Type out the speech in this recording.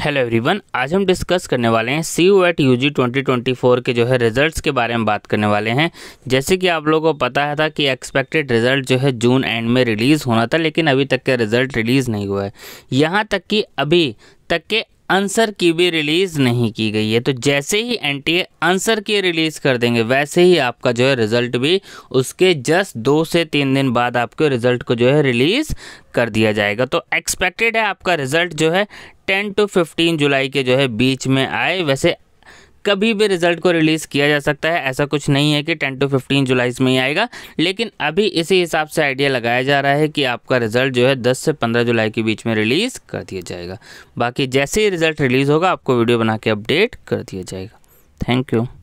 hello everyone आज हम discuss करने वाले हैं C U ET U G twenty twenty four के जो है रिजल्ट्स के बारे में बात करने वाले हैं जैसे कि आप लोगों को पता है था कि एक्सपेक्टेड रिजल्ट जो है जून एंड में रिलीज़ होना था लेकिन अभी तक के रिजल्ट रिलीज़ नहीं हुआ है यहाँ तक कि अभी तक के आंसर की भी रिलीज़ नहीं की गई है तो जैसे ही N T answer key release कर देंगे वैसे ही आपका जो है रिज़ल्ट भी उसके जस्ट दो से तीन दिन बाद आपके रिज़ल्ट को जो है रिलीज़ कर दिया जाएगा तो एक्सपेक्टेड है आपका रिज़ल्ट जो है टेन टू फिफ्टीन जुलाई के जो है बीच में आए वैसे कभी भी रिजल्ट को रिलीज़ किया जा सकता है ऐसा कुछ नहीं है कि 10 टू 15 जुलाई में ही आएगा लेकिन अभी इसी हिसाब से आइडिया लगाया जा रहा है कि आपका रिजल्ट जो है 10 से 15 जुलाई के बीच में रिलीज़ कर दिया जाएगा बाकी जैसे ही रिजल्ट रिलीज़ होगा आपको वीडियो बना के अपडेट कर दिया जाएगा थैंक यू